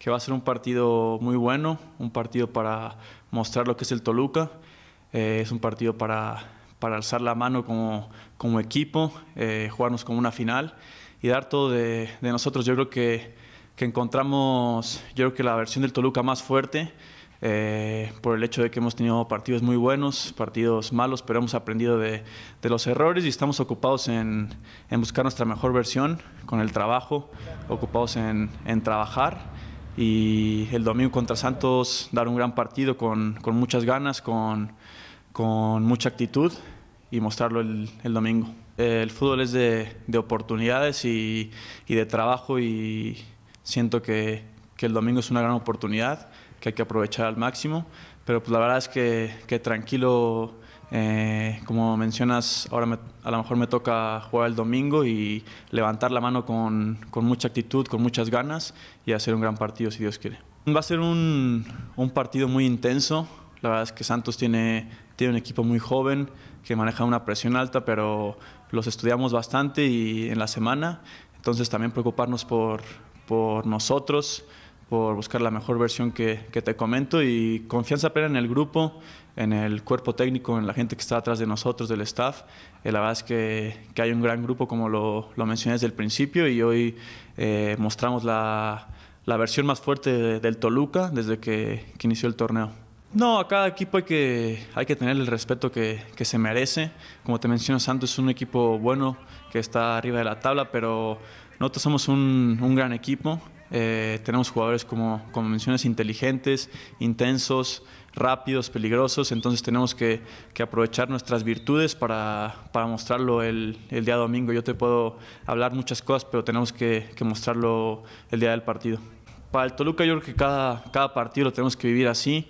que va a ser un partido muy bueno, un partido para mostrar lo que es el Toluca, eh, es un partido para, para, alzar la mano como, como equipo, eh, jugarnos como una final y dar todo de, nosotros. Yo creo que, que, encontramos, yo creo que la versión del Toluca más fuerte, eh, por el hecho de que hemos tenido partidos muy buenos, partidos malos, pero hemos aprendido de, de los errores y estamos ocupados en, en, buscar nuestra mejor versión con el trabajo, ocupados en, en trabajar y el domingo contra Santos dar un gran partido con, con muchas ganas, con, con, mucha actitud y mostrarlo el, el domingo. El fútbol es de, de oportunidades y, y, de trabajo y siento que, que, el domingo es una gran oportunidad que hay que aprovechar al máximo, pero pues la verdad es que, que tranquilo eh, como mencionas, ahora a lo mejor me toca jugar el domingo y levantar la mano con, con, mucha actitud, con muchas ganas y hacer un gran partido si Dios quiere. Va a ser un, un partido muy intenso. La verdad es que Santos tiene, tiene un equipo muy joven que maneja una presión alta, pero los estudiamos bastante y en la semana. Entonces también preocuparnos por, por nosotros, por buscar la mejor versión que, te comento y confianza plena en el grupo, en el cuerpo técnico, en la gente que está atrás de nosotros, del staff. Eh, la verdad es que, hay un gran grupo, como lo, lo mencioné desde el principio, y hoy eh, mostramos la, la, versión más fuerte del Toluca desde que, inició el torneo. No, a cada equipo hay que, hay que tener el respeto que, que se merece. Como te menciono, Santos es un equipo bueno que está arriba de la tabla, pero nosotros somos un, un gran equipo eh, tenemos jugadores, como, como menciones inteligentes, intensos, rápidos, peligrosos, entonces tenemos que, que aprovechar nuestras virtudes para, para mostrarlo el, el, día domingo. Yo te puedo hablar muchas cosas, pero tenemos que, que mostrarlo el día del partido. Para el Toluca yo creo que cada, cada partido lo tenemos que vivir así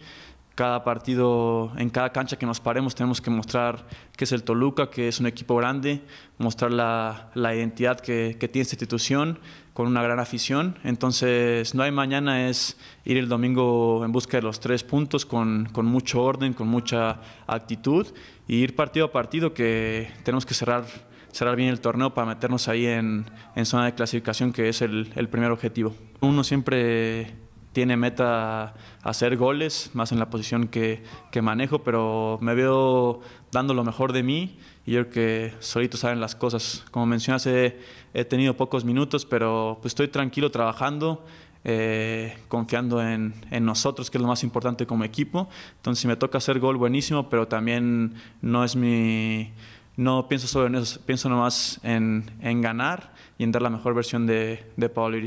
cada partido, en cada cancha que nos paremos, tenemos que mostrar que es el Toluca, que es un equipo grande, mostrar la, la identidad que, tiene esta institución con una gran afición. Entonces, no hay mañana, es ir el domingo en busca de los tres puntos con, con mucho orden, con mucha actitud y ir partido a partido, que tenemos que cerrar cerrar bien el torneo para meternos ahí en, en zona de clasificación, que es el, el primer objetivo. Uno siempre tiene meta hacer goles, más en la posición que, manejo, pero me veo dando lo mejor de mí y yo creo que solito saben las cosas. Como mencionas, he, tenido pocos minutos, pero pues estoy tranquilo trabajando, eh, confiando en, nosotros, que es lo más importante como equipo. Entonces, si me toca hacer gol, buenísimo, pero también no es mi... No pienso en eso, pienso nomás en, ganar y en dar la mejor versión de, de Pablo